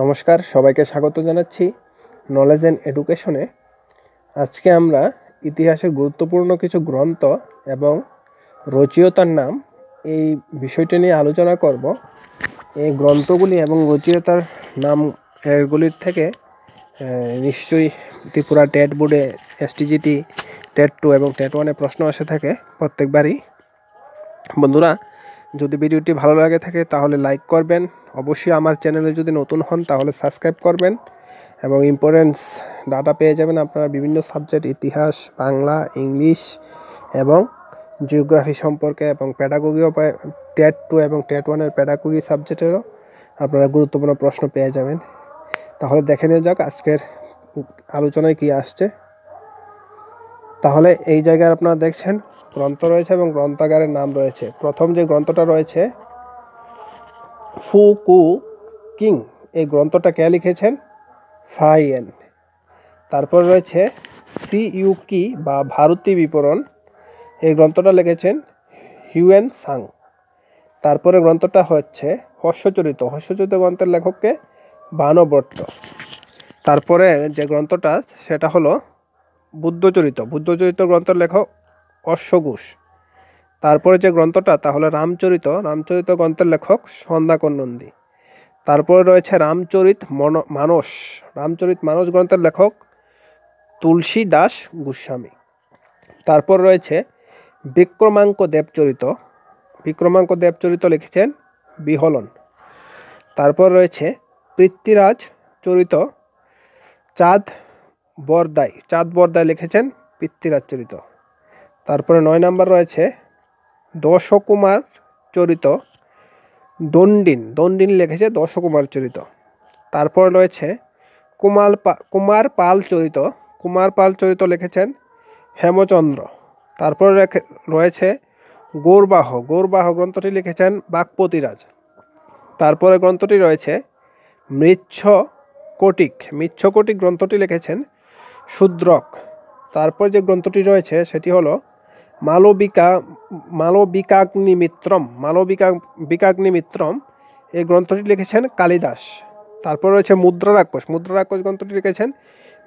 নমস্কার সবাইকে স্বাগত জানাচ্ছি নলেজ অ্যান্ড এডুকেশনে আজকে আমরা ইতিহাসের গুরুত্বপূর্ণ কিছু গ্রন্থ এবং রচয়িতার নাম এই বিষয়টি নিয়ে আলোচনা করব এই গ্রন্থগুলি এবং রচয়িতার নাম এগুলির থেকে নিশ্চয়ই ত্রিপুরা টেট বোর্ডে এসটিজিটি টেট টু এবং টেট ওয়ানে প্রশ্ন আসে থাকে প্রত্যেকবারই বন্ধুরা যদি ভিডিওটি ভালো লাগে থাকে তাহলে লাইক করবেন অবশ্যই আমার চ্যানেলে যদি নতুন হন তাহলে সাবস্ক্রাইব করবেন এবং ইম্পর্টেন্স ডাটা পেয়ে যাবেন আপনারা বিভিন্ন সাবজেক্ট ইতিহাস বাংলা ইংলিশ এবং জিওগ্রাফি সম্পর্কে এবং প্যাডাগোগিও টেট টু এবং টেট ওয়ানের প্যাডাগোগি সাবজেক্টেরও আপনারা গুরুত্বপূর্ণ প্রশ্ন পেয়ে যাবেন তাহলে দেখে নিয়ে যাক আজকের আলোচনায় কি আসছে তাহলে এই জায়গায় আপনারা দেখছেন গ্রন্থ রয়েছে এবং গ্রন্থাগারের নাম রয়েছে প্রথম যে গ্রন্থটা রয়েছে ফু কু কিং এই গ্রন্থটা কে লিখেছেন ফাইয়েন তারপর রয়েছে সি ইউ কি বা ভারতী বিপরণ এই গ্রন্থটা লিখেছেন হিউএন সাং তারপরে গ্রন্থটা হচ্ছে হস্যচরিত হস্যচরিত গ্রন্থের লেখককে বানবট্ট তারপরে যে গ্রন্থটা সেটা হলো বুদ্ধচরিত বুদ্ধচরিত গ্রন্থের লেখক অশ্বঘোষ তারপরে যে গ্রন্থটা তাহলে রামচরিত রামচরিত গ্রন্থের লেখক সন্ধ্যাকর নন্দী তারপরে রয়েছে রামচরিত মন মানস রামচরিত মানস গ্রন্থের লেখক তুলসী দাস গোস্বামী তারপর রয়েছে বিক্রমাঙ্ক দেবচরিত বিক্রমাঙ্ক দেবচরিত লিখেছেন বিহলন তারপর রয়েছে পৃথ্বীরাজ চরিত চাঁদ বরদাই চাঁদ বরদাই লিখেছেন পৃথ্বীরাজ চরিত তারপরে নয় নাম্বার রয়েছে দশকুমার চরিত দণ্ডিন দণ্ডিন লিখেছে দশকুমার চরিত তারপর রয়েছে কুমার পা কুমার পাল চরিত কুমার পাল চরিত লিখেছেন হেমচন্দ্র তারপর রয়েছে গৌরবাহ গৌরবাহ গ্রন্থটি লিখেছেন বাগপতিরাজ তারপরে গ্রন্থটি রয়েছে মৃচ্ছ কটিক মৃচ্ছকটিক গ্রন্থটি লিখেছেন শূদ্রক তারপর যে গ্রন্থটি রয়েছে সেটি হলো মালবিকা মালবিকাগ্নিমিত্রম মালবিকা বিকাগ্নিমিত্রম এই গ্রন্থটি লিখেছেন কালিদাস তারপর রয়েছে মুদ্রারাক্ষস মুদ্রারাক্ষস গ্রন্থটি লিখেছেন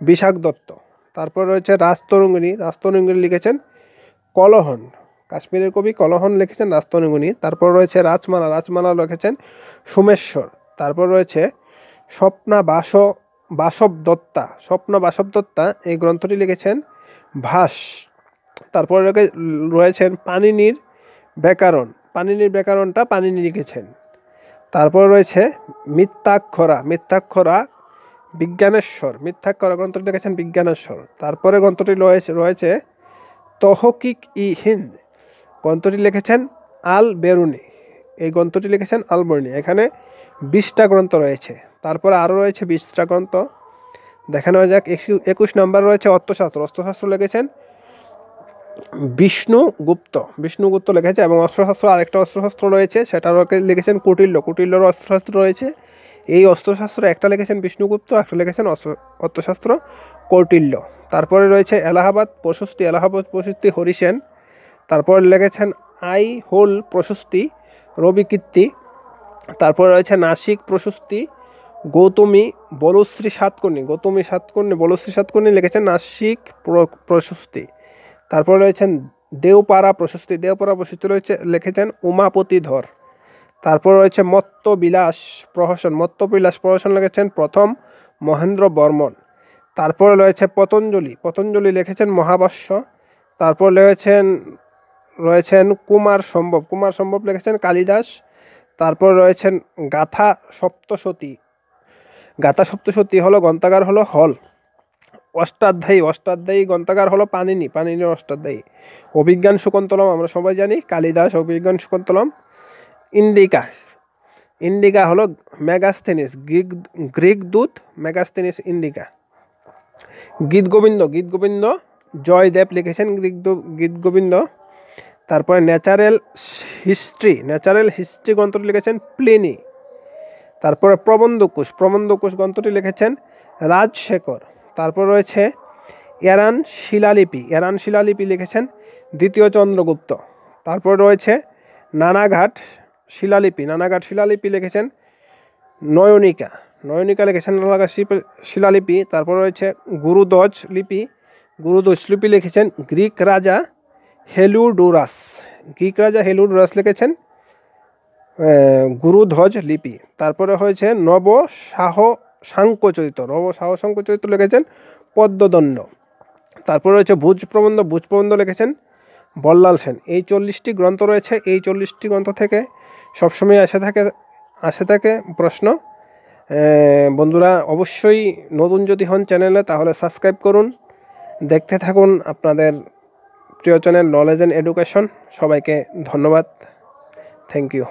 বিশাখ দত্ত তারপর রয়েছে রাস্তরঙ্গিনী রাস্তরঙ্গিনী লিখেছেন কলহন কাশ্মীরের কবি কলহন লিখেছেন রাস্তরঙ্গিনী তারপর রয়েছে রাজমালা রাজমালা লিখেছেন সোমেশ্বর তারপর রয়েছে স্বপ্না বাস বাসব দত্তা স্বপ্ন বাসব দত্তা এই গ্রন্থটি লিখেছেন ভাস তারপরে রয়েছেন পানিনির ব্যাকরণ পানিনির ব্যাকরণটা পানিনি লিখেছেন তারপর রয়েছে মিথ্যাক্ষরা মিথ্যাক্ষরা বিজ্ঞানেশ্বর মিথ্যাক্ষরা গ্রন্থটি লিখেছেন বিজ্ঞানেশ্বর তারপরে গ্রন্থটি রয়েছে রয়েছে তহকিক ই হিন্দ গ্রন্থটি লিখেছেন আল বেরুনি এই গ্রন্থটি লিখেছেন আল বেরুনি এখানে বিশটা গ্রন্থ রয়েছে তারপরে আরও রয়েছে বিশটা গ্রন্থ দেখানো যাক একুশ নম্বর রয়েছে অর্থশাস্ত্র অর্থশাস্ত্র লিখেছেন বিষ্ণুগুপ্ত বিষ্ণুগুপ্ত লিখেছে এবং অস্ত্রশস্ত্র আরেকটা অস্ত্রশস্ত্র রয়েছে সেটারও লিখেছেন কুটিল্য কুটিল্যর অস্ত্রশস্ত্র রয়েছে এই অস্ত্রশাস্ত্র একটা লিখেছেন বিষ্ণুগুপ্ত একটা লিখেছেন অস্ত্রশাস্ত্র কৌটিল্য তারপরে রয়েছে এলাহাবাদ প্রশস্তি এলাহাবাদ প্রশস্তি হরিসেন তারপরে লিখেছেন আই হোল প্রশস্তি রবিকীর্তি তারপরে রয়েছে নাসিক প্রশস্তি গৌতমী বলশ্রী সাতকর্ণী গৌতমী সাতকর্ণী বলশ্রী সাতকর্ণী লিখেছেন নাসিক প্রশস্তি তারপর রয়েছেন দেওপাড়া প্রশস্তি দেওপাড়া প্রশস্তি রয়েছে লিখেছেন উমাপতি ধর তারপর রয়েছে মত্ত বিলাস প্রহসন মত্ত বিলাস প্রহসন লিখেছেন প্রথম মহেন্দ্র বর্মন তারপরে রয়েছে পতঞ্জলি পতঞ্জলি লিখেছেন মহাবাস্য তারপর রয়েছেন রয়েছেন কুমার সম্ভব কুমার সম্ভব লিখেছেন কালিদাস তারপর রয়েছেন গাথা সপ্তশতী গাথা সপ্তশতী হলো গ্রন্থাগার হলো হল অষ্টাধ্যায়ী অষ্টাধ্যায়ী গ্রন্থাগার হলো পানিনি পানিনি অষ্টাধ্যায়ী অভিজ্ঞান শকুন্তলম আমরা সবাই জানি কালিদাস অভিজ্ঞান শকুন্তলম ইন্ডিকা ইন্ডিকা হলো মেগাস্থেনিস গ্রিক গ্রিক দূত মেগাস্থেনিস ইন্ডিকা গীত গোবিন্দ গীত গোবিন্দ জয়দেব লিখেছেন গ্রিক গীত গোবিন্দ তারপরে ন্যাচারেল হিস্ট্রি ন্যাচারাল হিস্ট্রি গ্রন্থটি লিখেছেন প্লেনি তারপরে প্রবন্ধকোষ প্রবন্ধকোষ গ্রন্থটি লিখেছেন রাজশেখর তারপর রয়েছে এরান শিলালিপি এরান শিলালিপি লিখেছেন দ্বিতীয় চন্দ্রগুপ্ত তারপর রয়েছে নানাঘাট শিলালিপি নানাঘাট শিলালিপি লিখেছেন নয়নিকা নয়নিকা লিখেছেন নানাঘাট শিলালিপি তারপর রয়েছে গুরুধ্বজ লিপি গুরুধ্বজ লিপি লিখেছেন গ্রিক রাজা হেলুডোরাস গ্রিক রাজা হেলুডোরাস লিখেছেন গুরুধ্বজ লিপি তারপরে হয়েছে নব শাহ সাংকচরিত রব সাহ চরিত্র লিখেছেন পদ্মদণ্ড তারপর রয়েছে ভুজ প্রবন্ধ ভুজ প্রবন্ধ লিখেছেন বল্লাল সেন এই চল্লিশটি গ্রন্থ রয়েছে এই চল্লিশটি গ্রন্থ থেকে সবসময় আসে থাকে আসে থাকে প্রশ্ন বন্ধুরা অবশ্যই নতুন যদি হন চ্যানেলে তাহলে সাবস্ক্রাইব করুন দেখতে থাকুন আপনাদের প্রিয় চ্যানেল নলেজ অ্যান্ড এডুকেশন সবাইকে ধন্যবাদ থ্যাংক ইউ